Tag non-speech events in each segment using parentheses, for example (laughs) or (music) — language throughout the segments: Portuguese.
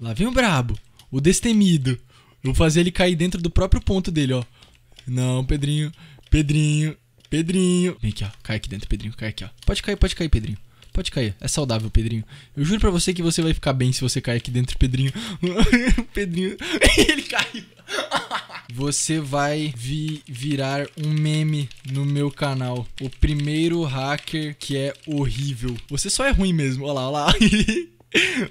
Lá vem o brabo, o destemido. Eu vou fazer ele cair dentro do próprio ponto dele, ó. Não, Pedrinho. Pedrinho. Pedrinho. Vem aqui, ó. Cai aqui dentro, Pedrinho. Cai aqui, ó. Pode cair, pode cair, Pedrinho. Pode cair. É saudável, Pedrinho. Eu juro pra você que você vai ficar bem se você cair aqui dentro, Pedrinho. (laughs) Pedrinho. (laughs) ele caiu. Você vai vi virar um meme no meu canal. O primeiro hacker que é horrível. Você só é ruim mesmo. Olha lá, olha lá. (laughs)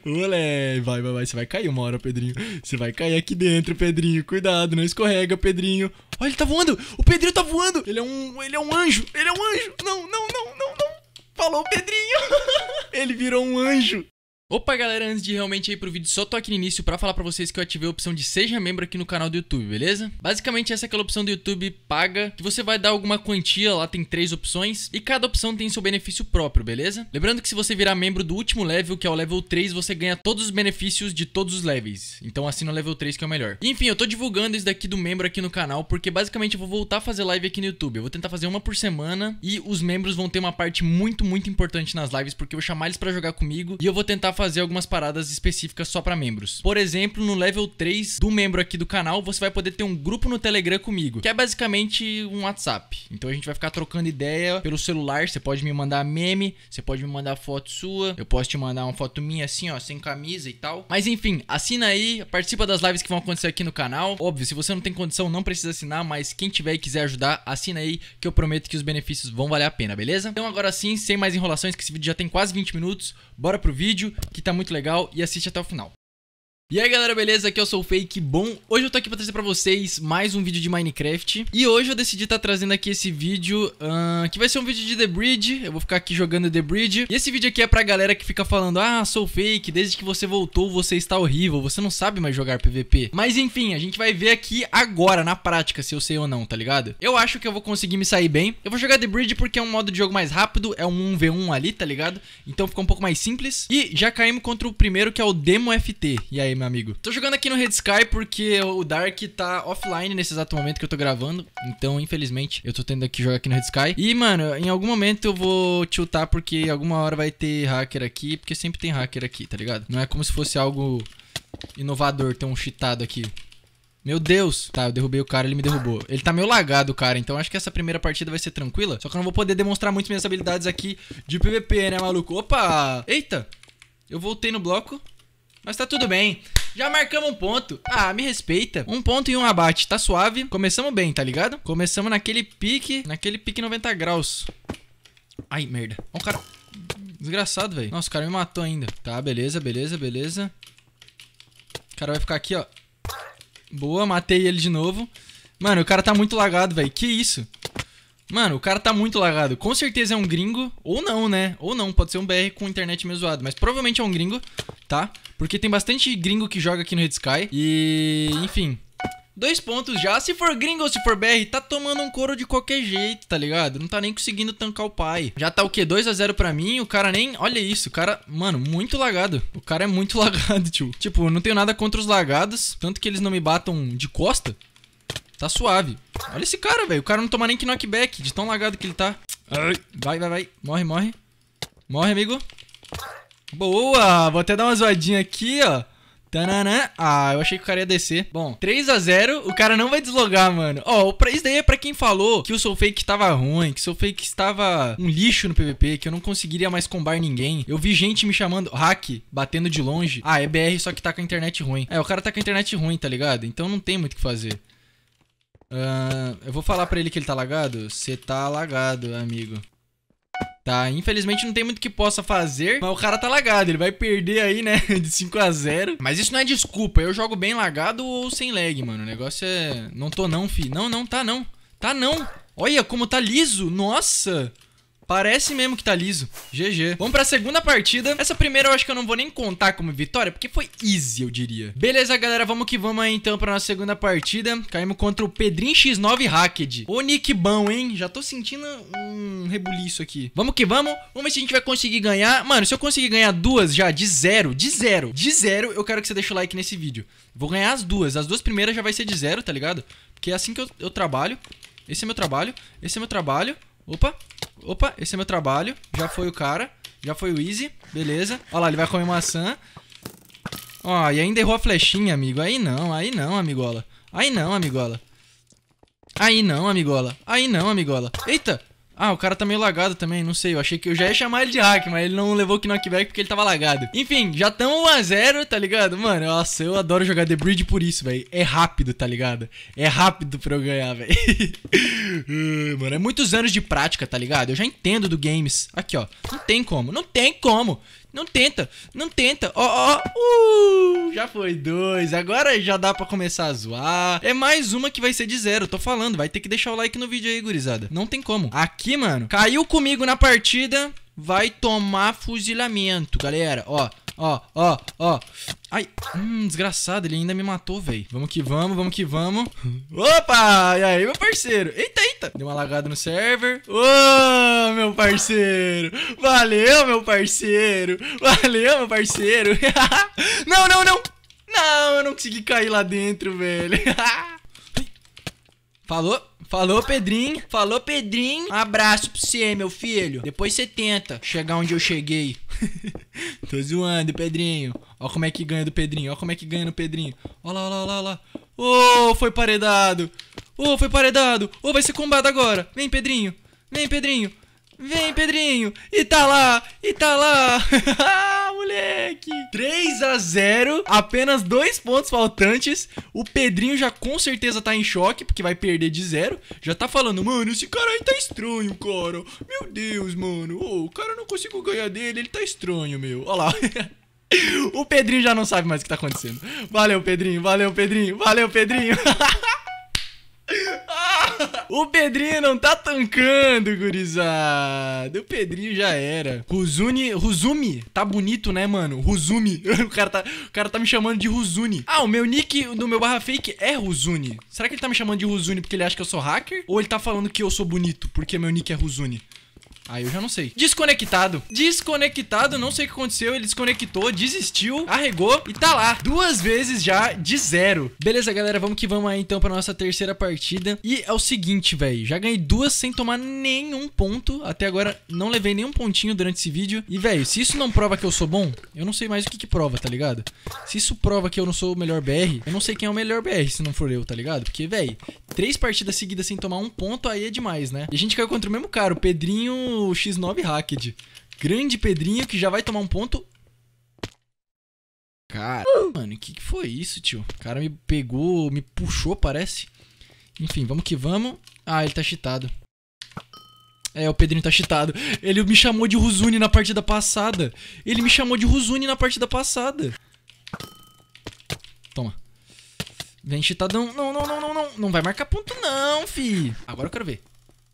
Olé, vai, vai, vai. Você vai cair uma hora, Pedrinho. Você vai cair aqui dentro, Pedrinho. Cuidado, não escorrega, Pedrinho. Olha, ele tá voando. O Pedrinho tá voando. Ele é um, ele é um anjo. Ele é um anjo. Não, não, não, não, não. Falou, Pedrinho. (laughs) ele virou um anjo. Opa galera, antes de realmente ir pro vídeo, só tô aqui no início pra falar pra vocês que eu ativei a opção de seja membro aqui no canal do YouTube, beleza? Basicamente essa é aquela opção do YouTube paga, que você vai dar alguma quantia, lá tem três opções, e cada opção tem seu benefício próprio, beleza? Lembrando que se você virar membro do último level, que é o level 3, você ganha todos os benefícios de todos os levels, então assina o level 3 que é o melhor. E, enfim, eu tô divulgando isso daqui do membro aqui no canal, porque basicamente eu vou voltar a fazer live aqui no YouTube, eu vou tentar fazer uma por semana, e os membros vão ter uma parte muito, muito importante nas lives, porque eu vou chamar eles pra jogar comigo, e eu vou tentar fazer algumas paradas específicas só para membros. Por exemplo, no level 3 do membro aqui do canal, você vai poder ter um grupo no Telegram comigo, que é basicamente um WhatsApp. Então a gente vai ficar trocando ideia pelo celular, você pode me mandar meme, você pode me mandar foto sua, eu posso te mandar uma foto minha assim, ó, sem camisa e tal. Mas enfim, assina aí, participa das lives que vão acontecer aqui no canal. Óbvio, se você não tem condição, não precisa assinar, mas quem tiver e quiser ajudar, assina aí que eu prometo que os benefícios vão valer a pena, beleza? Então agora sim, sem mais enrolações, que esse vídeo já tem quase 20 minutos, bora pro vídeo que tá muito legal e assiste até o final. E aí galera, beleza? Aqui eu é sou o Fake, bom? Hoje eu tô aqui pra trazer pra vocês mais um vídeo de Minecraft E hoje eu decidi tá trazendo aqui esse vídeo, uh, que vai ser um vídeo de The Bridge Eu vou ficar aqui jogando The Bridge E esse vídeo aqui é pra galera que fica falando Ah, sou Fake, desde que você voltou você está horrível, você não sabe mais jogar PVP Mas enfim, a gente vai ver aqui agora, na prática, se eu sei ou não, tá ligado? Eu acho que eu vou conseguir me sair bem Eu vou jogar The Bridge porque é um modo de jogo mais rápido, é um 1v1 ali, tá ligado? Então fica um pouco mais simples E já caímos contra o primeiro que é o Demo FT E aí, meu amigo? Tô jogando aqui no Red Sky porque o Dark tá offline nesse exato momento que eu tô gravando. Então, infelizmente, eu tô tendo que jogar aqui no Red Sky. E, mano, em algum momento eu vou tiltar porque alguma hora vai ter hacker aqui. Porque sempre tem hacker aqui, tá ligado? Não é como se fosse algo inovador ter um cheatado aqui. Meu Deus! Tá, eu derrubei o cara, ele me derrubou. Ele tá meio lagado, cara, então acho que essa primeira partida vai ser tranquila. Só que eu não vou poder demonstrar muito minhas habilidades aqui de PVP, né, maluco? Opa! Eita! Eu voltei no bloco. Mas tá tudo bem. Já marcamos um ponto. Ah, me respeita. Um ponto e um abate. Tá suave. Começamos bem, tá ligado? Começamos naquele pique. Naquele pique 90 graus. Ai, merda. Ó, o cara. Desgraçado, velho. Nossa, o cara me matou ainda. Tá, beleza, beleza, beleza. O cara vai ficar aqui, ó. Boa, matei ele de novo. Mano, o cara tá muito lagado, velho. Que isso? Mano, o cara tá muito lagado. Com certeza é um gringo. Ou não, né? Ou não. Pode ser um BR com internet meio zoado. Mas provavelmente é um gringo, tá? Tá? Porque tem bastante gringo que joga aqui no Red Sky. E, enfim. Dois pontos já. Se for gringo ou se for BR, tá tomando um couro de qualquer jeito, tá ligado? Não tá nem conseguindo tancar o pai. Já tá o quê? 2x0 pra mim. O cara nem. Olha isso. O cara. Mano, muito lagado. O cara é muito (laughs) lagado, tio. Tipo, não tenho nada contra os lagados. Tanto que eles não me batam de costa. Tá suave. Olha esse cara, velho. O cara não toma nem knockback de tão lagado que ele tá. Vai, vai, vai. Morre, morre. Morre, amigo. Boa! Vou até dar uma zoadinha aqui, ó. Tananã. Ah, eu achei que o cara ia descer. Bom, 3x0, o cara não vai deslogar, mano. Ó, oh, isso daí é pra quem falou que o fake tava ruim, que o fake estava um lixo no PVP, que eu não conseguiria mais combar ninguém. Eu vi gente me chamando hack, batendo de longe. Ah, é BR, só que tá com a internet ruim. É, o cara tá com a internet ruim, tá ligado? Então não tem muito o que fazer. Uh, eu vou falar pra ele que ele tá lagado? Você tá lagado, amigo tá? Infelizmente não tem muito que possa fazer, mas o cara tá lagado, ele vai perder aí, né, (laughs) de 5 a 0 Mas isso não é desculpa, eu jogo bem lagado ou sem lag, mano, o negócio é... Não tô não, fi, não, não, tá não, tá não, olha como tá liso, nossa... Parece mesmo que tá liso. GG. Vamos pra segunda partida. Essa primeira eu acho que eu não vou nem contar como vitória, porque foi easy, eu diria. Beleza, galera, vamos que vamos aí então pra nossa segunda partida. Caímos contra o Pedrinho X9 Hacked. Ô, nick bom, hein? Já tô sentindo um rebuliço aqui. Vamos que vamos. Vamos ver se a gente vai conseguir ganhar. Mano, se eu conseguir ganhar duas já de zero, de zero, de zero, eu quero que você deixe o like nesse vídeo. Vou ganhar as duas. As duas primeiras já vai ser de zero, tá ligado? Porque é assim que eu, eu trabalho. Esse é meu trabalho. Esse é meu trabalho. Opa, opa, esse é meu trabalho. Já foi o cara. Já foi o Easy. Beleza. Olha lá, ele vai comer maçã. Ó, e ainda errou a flechinha, amigo. Aí não, aí não, amigola. Aí não, amigola. Aí não, amigola. Aí não, amigola. Eita! Ah, o cara tá meio lagado também, não sei. Eu achei que eu já ia chamar ele de hack, mas ele não levou o knockback porque ele tava lagado. Enfim, já tão 1x0, tá ligado? Mano, nossa, eu adoro jogar The Bridge por isso, velho. É rápido, tá ligado? É rápido pra eu ganhar, velho. (laughs) Mano, é muitos anos de prática, tá ligado? Eu já entendo do games. Aqui, ó. Não tem como, não tem como. Não tenta, não tenta. Ó, ó, uh, já foi dois. Agora já dá pra começar a zoar. É mais uma que vai ser de zero, tô falando. Vai ter que deixar o like no vídeo aí, gurizada. Não tem como. Aqui, mano, caiu comigo na partida, vai tomar fuzilamento, galera. Ó, ó, ó, ó. Ai, hum, desgraçado, ele ainda me matou, velho. Vamos que vamos, vamos que vamos. Opa! E aí, meu parceiro? Eita, eita! Deu uma lagada no server. Ô, oh, meu parceiro! Valeu, meu parceiro! Valeu, meu parceiro! (laughs) não, não, não! Não, eu não consegui cair lá dentro, velho. (laughs) Falou! Falou, Pedrinho. Falou, Pedrinho. Um abraço pra você, meu filho. Depois você tenta chegar onde eu cheguei. (laughs) Tô zoando, Pedrinho. Ó como é que ganha do Pedrinho. Ó como é que ganha no Pedrinho. Ó lá, ó lá, ó lá, ó lá. Ô, oh, foi paredado. Ô, oh, foi paredado. Ô, oh, vai ser combado agora. Vem, Pedrinho. Vem, Pedrinho. Vem, Pedrinho. E tá lá. E tá lá. (laughs) moleque! 3 a 0 apenas dois pontos faltantes. O Pedrinho já com certeza tá em choque, porque vai perder de zero. Já tá falando, mano, esse cara aí tá estranho, cara. Meu Deus, mano. Oh, o cara não consigo ganhar dele, ele tá estranho, meu. Olha lá. (laughs) o Pedrinho já não sabe mais o que tá acontecendo. Valeu, Pedrinho. Valeu, Pedrinho. Valeu, Pedrinho. ah! (laughs) (laughs) o Pedrinho não tá tancando, gurizada. O Pedrinho já era. Ruzuni, Ruzumi, tá bonito, né, mano? Ruzumi. (laughs) o cara tá, o cara tá me chamando de Ruzuni. Ah, o meu nick do meu barra fake é Ruzuni. Será que ele tá me chamando de Ruzuni porque ele acha que eu sou hacker? Ou ele tá falando que eu sou bonito porque meu nick é Ruzuni? Aí eu já não sei. Desconectado. Desconectado, não sei o que aconteceu. Ele desconectou, desistiu, arregou e tá lá. Duas vezes já de zero. Beleza, galera, vamos que vamos aí então pra nossa terceira partida. E é o seguinte, velho. Já ganhei duas sem tomar nenhum ponto. Até agora não levei nenhum pontinho durante esse vídeo. E, velho, se isso não prova que eu sou bom, eu não sei mais o que que prova, tá ligado? Se isso prova que eu não sou o melhor BR, eu não sei quem é o melhor BR se não for eu, tá ligado? Porque, velho, três partidas seguidas sem tomar um ponto aí é demais, né? E a gente caiu contra o mesmo cara, o Pedrinho no X9 Hacked. Grande Pedrinho que já vai tomar um ponto. Cara, mano, o que, que foi isso, tio? O cara me pegou, me puxou, parece. Enfim, vamos que vamos. Ah, ele tá cheatado. É, o Pedrinho tá cheatado. Ele me chamou de Ruzuni na partida passada. Ele me chamou de Ruzuni na partida passada. Toma. Vem cheatadão. Não, não, não, não, não. Não vai marcar ponto não, fi. Agora eu quero ver.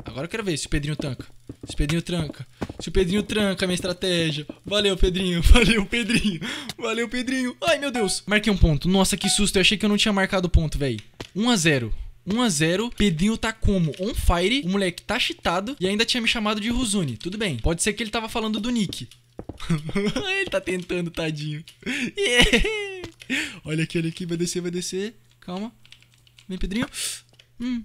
Agora eu quero ver se o Pedrinho tanca. Se o Pedrinho tranca. Se o Pedrinho tranca a minha estratégia. Valeu, Pedrinho. (laughs) Valeu, Pedrinho. Valeu, Pedrinho. Ai, meu Deus. Marquei um ponto. Nossa, que susto. Eu achei que eu não tinha marcado ponto, velho. 1 a 0 1x0, Pedrinho tá como? On fire, o moleque tá cheatado e ainda tinha me chamado de Ruzuni. Tudo bem, pode ser que ele tava falando do Nick. (laughs) ele tá tentando, tadinho. Yeah. (laughs) Olha aqui, olha aqui, vai descer, vai descer. Calma. Vem, Pedrinho. Hum,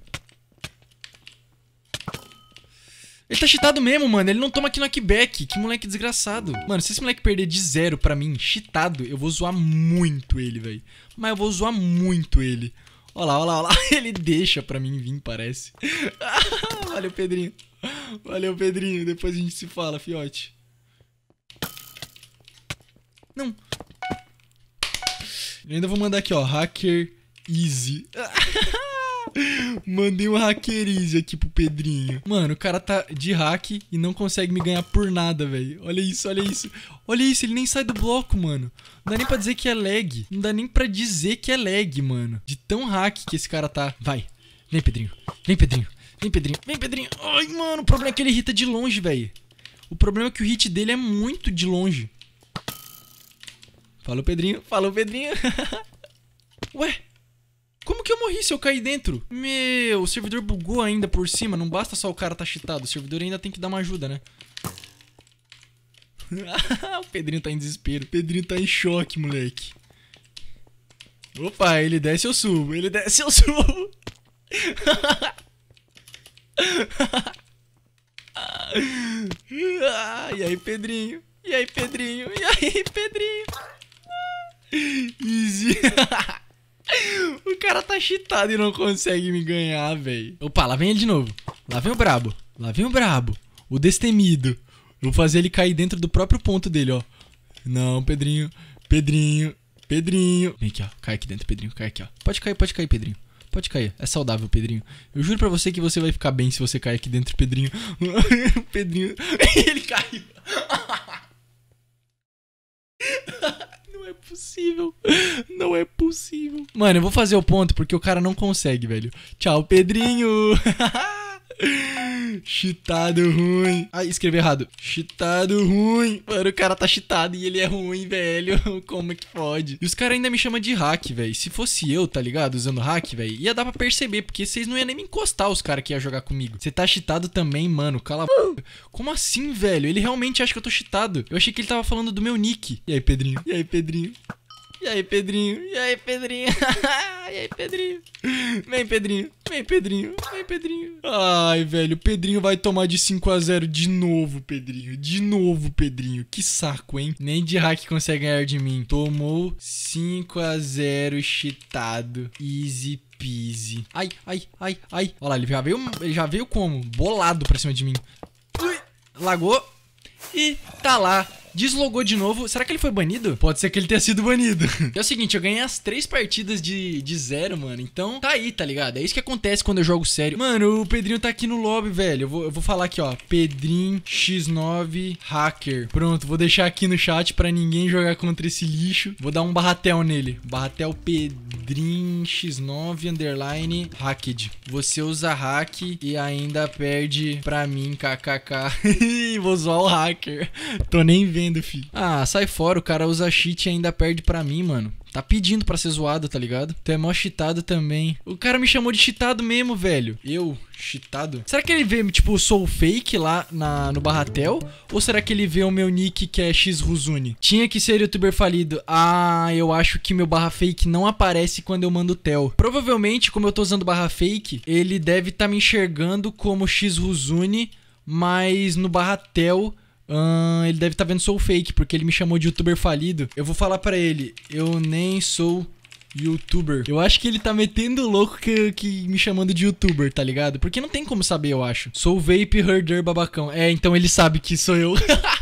ele tá cheatado mesmo, mano. Ele não toma aqui knockback. Que moleque desgraçado. Mano, se esse moleque perder de zero pra mim, cheatado, eu vou zoar muito ele, velho. Mas eu vou zoar muito ele. Olha lá, olha lá, olha lá. (laughs) Ele deixa pra mim vir, parece. (laughs) Valeu, Pedrinho. Valeu, Pedrinho. Depois a gente se fala, fiote. Não. Eu ainda vou mandar aqui, ó. Hacker Easy. (laughs) Mandei um hackerize aqui pro Pedrinho. Mano, o cara tá de hack e não consegue me ganhar por nada, velho. Olha isso, olha isso. Olha isso, ele nem sai do bloco, mano. Não dá nem pra dizer que é lag. Não dá nem pra dizer que é lag, mano. De tão hack que esse cara tá. Vai. Vem, Pedrinho. Vem, Pedrinho. Vem, Pedrinho. Vem, Pedrinho. Ai, mano, o problema é que ele irrita de longe, velho. O problema é que o hit dele é muito de longe. Falou, Pedrinho. Falou, Pedrinho. (laughs) Ué? que eu morri se eu caí dentro? Meu, o servidor bugou ainda por cima. Não basta só o cara tá cheatado. O servidor ainda tem que dar uma ajuda, né? (laughs) o Pedrinho tá em desespero. O Pedrinho tá em choque, moleque. Opa, ele desce eu subo. Ele desce eu subo. (laughs) e aí, Pedrinho? E aí, Pedrinho? E aí, Pedrinho? Easy. (laughs) cheatado e não consegue me ganhar, velho. Opa, lá vem ele de novo. Lá vem o brabo. Lá vem o brabo. O destemido. vou fazer ele cair dentro do próprio ponto dele, ó. Não, Pedrinho. Pedrinho. Pedrinho. Vem aqui, ó. Cai aqui dentro, Pedrinho. Cai aqui, ó. Pode cair, pode cair, Pedrinho. Pode cair. É saudável, Pedrinho. Eu juro pra você que você vai ficar bem se você cair aqui dentro, Pedrinho. (laughs) Pedrinho. (laughs) ele caiu. (laughs) possível. Não é possível. Mano, eu vou fazer o ponto porque o cara não consegue, velho. Tchau, Pedrinho. (laughs) Chitado ruim. Ai, escrevi errado. Chitado ruim. Mano, o cara tá chitado e ele é ruim, velho. (laughs) Como é que pode? E os caras ainda me chamam de hack, velho. Se fosse eu, tá ligado? Usando hack, velho, ia dar pra perceber, porque vocês não iam nem me encostar os caras que ia jogar comigo. Você tá chitado também, mano. Cala a Como assim, velho? Ele realmente acha que eu tô chitado. Eu achei que ele tava falando do meu nick. E aí, Pedrinho? E aí, Pedrinho? E aí, Pedrinho? E aí, Pedrinho? (laughs) e aí, Pedrinho? Vem, Pedrinho. Vem, Pedrinho. Vem, Pedrinho. Ai, velho, o Pedrinho vai tomar de 5 a 0 de novo, Pedrinho. De novo, Pedrinho. Que saco, hein? Nem de hack consegue ganhar de mim. Tomou 5 a 0 cheatado. Easy peasy. Ai, ai, ai, ai. Olha lá, ele já veio, ele já veio como? Bolado pra cima de mim. lagou. E tá lá Deslogou de novo. Será que ele foi banido? Pode ser que ele tenha sido banido. (laughs) é o seguinte, eu ganhei as três partidas de, de zero, mano. Então tá aí, tá ligado? É isso que acontece quando eu jogo sério. Mano, o Pedrinho tá aqui no lobby, velho. Eu vou, eu vou falar aqui, ó. Pedrinho X9 Hacker. Pronto, vou deixar aqui no chat pra ninguém jogar contra esse lixo. Vou dar um barratel nele. Barratel Pedrinho X9 Underline Hacked. Você usa hack e ainda perde pra mim, kkk. (laughs) vou zoar o hacker. Tô nem vendo vendo, Ah, sai fora, o cara usa cheat e ainda perde pra mim, mano. Tá pedindo pra ser zoado, tá ligado? Tu é mó cheatado também. O cara me chamou de cheatado mesmo, velho. Eu, cheatado? Será que ele vê, tipo, sou fake lá na, no Barratel? Ou será que ele vê o meu nick que é xruzuni? Tinha que ser youtuber falido. Ah, eu acho que meu barra fake não aparece quando eu mando tel. Provavelmente, como eu tô usando barra fake, ele deve tá me enxergando como xruzuni, mas no Barratel Hum, ele deve estar tá vendo Sou Fake, porque ele me chamou de youtuber falido. Eu vou falar para ele, eu nem sou youtuber. Eu acho que ele tá metendo louco que, que me chamando de youtuber, tá ligado? Porque não tem como saber, eu acho. Sou vape herder babacão. É, então ele sabe que sou eu. (laughs)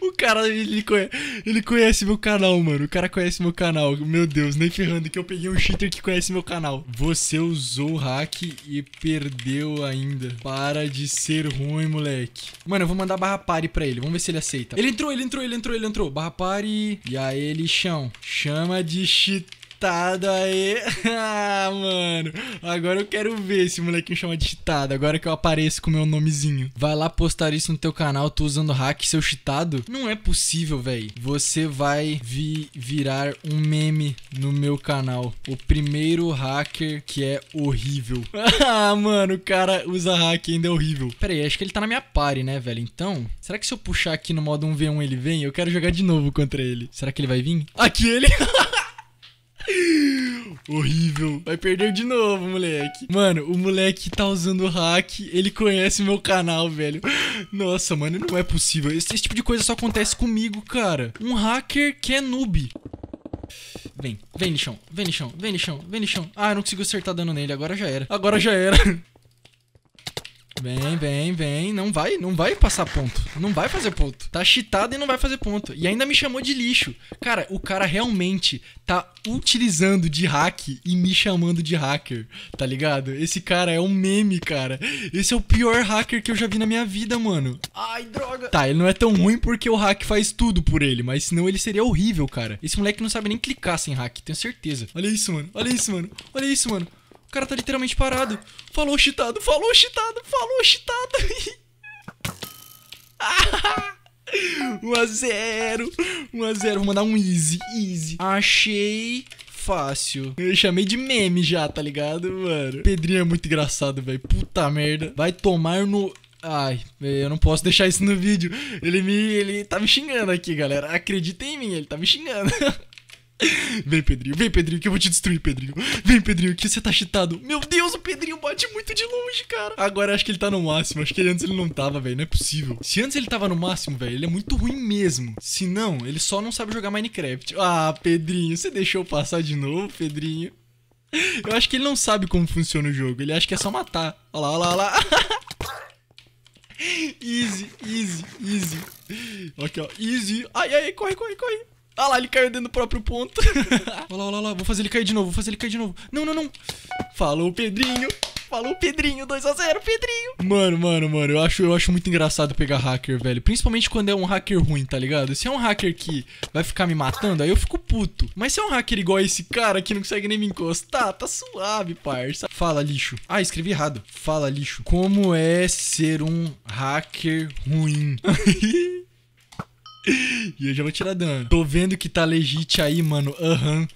O cara, ele conhece, ele conhece meu canal, mano. O cara conhece meu canal. Meu Deus, nem ferrando que eu peguei um cheater que conhece meu canal. Você usou o hack e perdeu ainda. Para de ser ruim, moleque. Mano, eu vou mandar barra pare pra ele. Vamos ver se ele aceita. Ele entrou, ele entrou, ele entrou, ele entrou. Barra pare. E aí, lixão Chama de cheater cheatado aí. (laughs) ah, mano. Agora eu quero ver esse molequinho chama de cheatado. Agora que eu apareço com meu nomezinho. Vai lá postar isso no teu canal. Tô usando hack, seu cheatado. Não é possível, velho. Você vai vi virar um meme no meu canal. O primeiro hacker que é horrível. (laughs) ah, mano. O cara usa hack ainda é horrível. Pera aí, acho que ele tá na minha party, né, velho? Então, será que se eu puxar aqui no modo 1v1 ele vem? Eu quero jogar de novo contra ele. Será que ele vai vir? Aqui ele... (laughs) (laughs) Horrível. Vai perder de novo, moleque. Mano, o moleque tá usando hack. Ele conhece meu canal, velho. Nossa, mano, não é possível. Esse, esse tipo de coisa só acontece comigo, cara. Um hacker que é noob. Vem, vem no chão, vem no chão, vem no chão, vem no chão. Ah, eu não consigo acertar dano nele. Agora já era. Agora já era. (laughs) Vem, vem, vem. Não vai, não vai passar ponto. Não vai fazer ponto. Tá cheatado e não vai fazer ponto. E ainda me chamou de lixo. Cara, o cara realmente tá utilizando de hack e me chamando de hacker, tá ligado? Esse cara é um meme, cara. Esse é o pior hacker que eu já vi na minha vida, mano. Ai, droga. Tá, ele não é tão ruim porque o hack faz tudo por ele, mas senão ele seria horrível, cara. Esse moleque não sabe nem clicar sem hack, tenho certeza. Olha isso, mano. Olha isso, mano. Olha isso, mano. O cara tá literalmente parado. Falou cheatado, falou cheatado, falou cheatado. 1x0. 1x0. Vou mandar um easy, easy. Achei fácil. Eu chamei de meme já, tá ligado, mano? Pedrinho é muito engraçado, velho. Puta merda. Vai tomar no... Ai, eu não posso deixar isso no vídeo. Ele me... Ele tá me xingando aqui, galera. Acredita em mim, ele tá me xingando. (laughs) Vem, Pedrinho, vem, Pedrinho, que eu vou te destruir, Pedrinho. Vem, Pedrinho, que você tá cheatado. Meu Deus, o Pedrinho bate muito de longe, cara. Agora acho que ele tá no máximo. Acho que antes ele não tava, velho. Não é possível. Se antes ele tava no máximo, velho, ele é muito ruim mesmo. Se não, ele só não sabe jogar Minecraft. Ah, Pedrinho, você deixou passar de novo, Pedrinho. Eu acho que ele não sabe como funciona o jogo. Ele acha que é só matar. Olha lá, olha lá, olha lá. (laughs) Easy, easy, easy. Aqui, ó. Easy. Ai, ai, corre, corre, corre. Ah lá, ele caiu dentro do próprio ponto. (laughs) olha lá, olha lá, vou fazer ele cair de novo, vou fazer ele cair de novo. Não, não, não. Falou, Pedrinho. Falou, Pedrinho, 2x0, Pedrinho. Mano, mano, mano, eu acho, eu acho muito engraçado pegar hacker, velho. Principalmente quando é um hacker ruim, tá ligado? Se é um hacker que vai ficar me matando, aí eu fico puto. Mas se é um hacker igual esse cara que não consegue nem me encostar, tá suave, parça. Fala, lixo. Ah, escrevi errado. Fala, lixo. Como é ser um hacker ruim? (laughs) (laughs) E eu já vou tirar dano. Tô vendo que tá legit aí, mano. Aham. Uhum.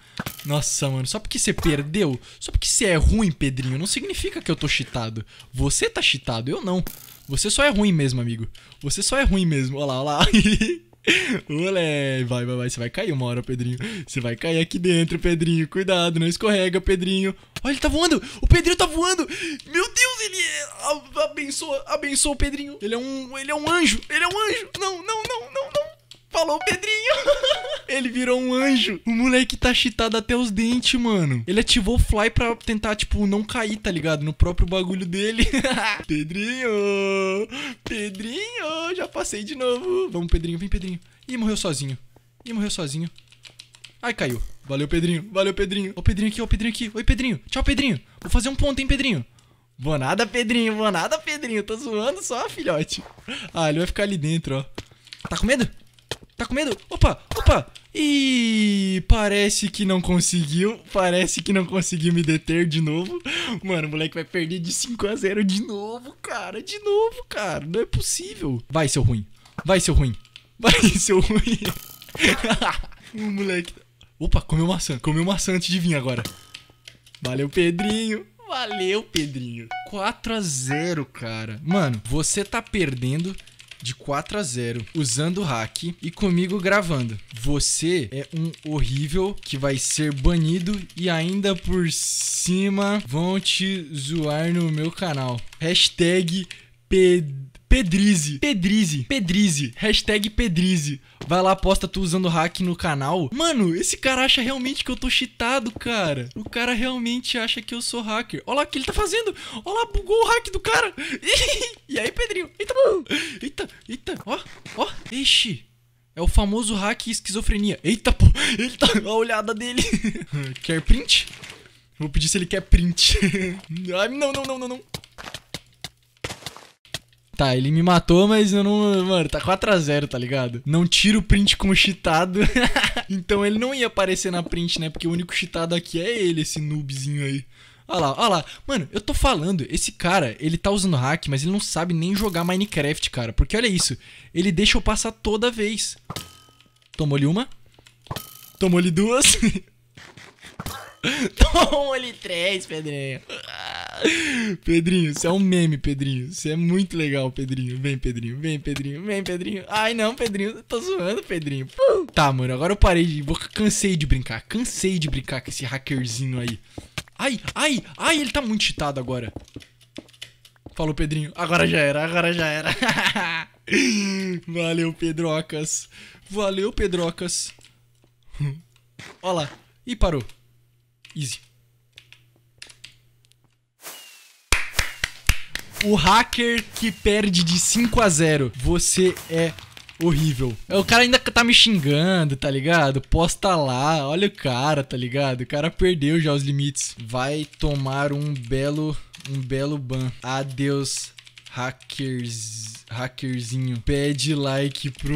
Nossa, mano. Só porque você perdeu, só porque você é ruim, Pedrinho, não significa que eu tô cheatado. Você tá cheatado, eu não. Você só é ruim mesmo, amigo. Você só é ruim mesmo. Olha lá, olha lá. (laughs) Olé, vai, vai, vai. Você vai cair uma hora, Pedrinho. Você vai cair aqui dentro, Pedrinho. Cuidado, não escorrega, Pedrinho. Olha, ele tá voando. O Pedrinho tá voando. Meu Deus, ele é... abençoa, abençoa o Pedrinho. Ele é um, ele é um anjo. Ele é um anjo. Não, não, não, não, não falou o Pedrinho. (laughs) Ele virou um anjo. O moleque tá cheatado até os dentes, mano. Ele ativou o fly pra tentar, tipo, não cair, tá ligado? No próprio bagulho dele. (laughs) Pedrinho! Pedrinho! Já passei de novo. Vamos, Pedrinho. Vem, Pedrinho. Ih, morreu sozinho. Ih, morreu sozinho. Ai, caiu. Valeu, Pedrinho. Valeu, Pedrinho. Ó o Pedrinho aqui, ó o Pedrinho aqui. Oi, Pedrinho. Tchau, Pedrinho. Vou fazer um ponto, hein, Pedrinho. Vou nada, Pedrinho. Vou nada, Pedrinho. Tô zoando só, filhote. Ah, ele vai ficar ali dentro, ó. Tá com medo? Tá com medo? Opa, opa! E parece que não conseguiu. Parece que não conseguiu me deter de novo. Mano, o moleque vai perder de 5 a 0 de novo, cara. De novo, cara. Não é possível. Vai, seu ruim. Vai, seu ruim. Vai, (laughs) seu ruim. (laughs) o moleque. Tá- opa, comeu maçã. Comeu maçã antes de vir agora. Valeu, Pedrinho. Valeu, Pedrinho. 4 a 0 cara. Mano, você tá perdendo de 4 a 0 usando o hack e comigo gravando. Você é um horrível que vai ser banido e ainda por cima vão te zoar no meu canal. Hashtag PD Pedrize, Pedrize, Pedrize, hashtag Pedrize. Vai lá, posta tu usando hack no canal. Mano, esse cara acha realmente que eu tô cheatado, cara. O cara realmente acha que eu sou hacker. Olha lá o que ele tá fazendo. Olha lá, bugou o hack do cara. (laughs) e aí, Pedrinho? Eita, eita, eita. Ó, ó, ixi. É o famoso hack esquizofrenia. Eita, pô, ele tá... Olha a olhada dele. (laughs) quer print? Vou pedir se ele quer print. (laughs) Ai, não, não, não, não, não. Tá, ele me matou, mas eu não. Mano, tá 4x0, tá ligado? Não tiro o print com o cheatado. (laughs) então ele não ia aparecer na print, né? Porque o único cheatado aqui é ele, esse noobzinho aí. Olha lá, olha lá. Mano, eu tô falando, esse cara, ele tá usando hack, mas ele não sabe nem jogar Minecraft, cara. Porque olha isso, ele deixa eu passar toda vez. Tomou-lhe uma. Tomou-lhe duas. (laughs) Tomou-lhe três, Pedrinho. Ah. Pedrinho, você é um meme, Pedrinho. Você é muito legal, Pedrinho. Vem, Pedrinho. Vem, Pedrinho. Vem, Pedrinho. Ai, não, Pedrinho. Tô zoando, Pedrinho. Tá, mano. Agora eu parei de... Cansei de brincar. Cansei de brincar com esse hackerzinho aí. Ai, ai, ai. Ele tá muito cheatado agora. Falou, Pedrinho. Agora já era. Agora já era. (laughs) Valeu, Pedrocas. Valeu, Pedrocas. Olha lá. E parou. Easy. o hacker que perde de 5 a 0. Você é horrível. É, o cara ainda tá me xingando, tá ligado? Posta lá, olha o cara, tá ligado? O cara perdeu já os limites. Vai tomar um belo, um belo ban. Adeus, hackers hackerzinho, pede like pro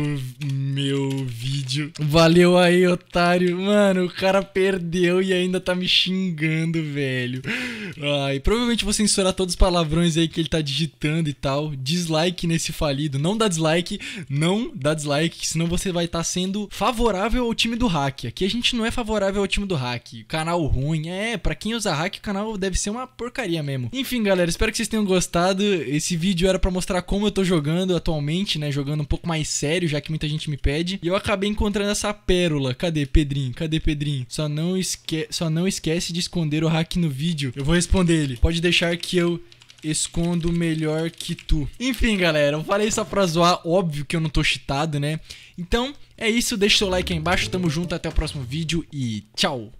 meu vídeo. Valeu aí, otário. Mano, o cara perdeu e ainda tá me xingando, velho. Ai, provavelmente vou censurar todos os palavrões aí que ele tá digitando e tal. Dislike nesse falido. Não dá dislike, não dá dislike, senão você vai estar tá sendo favorável ao time do hack. Aqui a gente não é favorável ao time do hack. Canal ruim, é, para quem usa hack, o canal deve ser uma porcaria mesmo. Enfim, galera, espero que vocês tenham gostado. Esse vídeo era para mostrar como eu tô jogando jogando atualmente, né? Jogando um pouco mais sério, já que muita gente me pede. E eu acabei encontrando essa pérola. Cadê, Pedrinho? Cadê, Pedrinho? Só não, esque... Só não esquece de esconder o hack no vídeo. Eu vou responder ele. Pode deixar que eu escondo melhor que tu. Enfim, galera, eu falei só pra zoar, óbvio que eu não tô cheatado, né? Então, é isso, deixa seu like aí embaixo, tamo junto, até o próximo vídeo e tchau!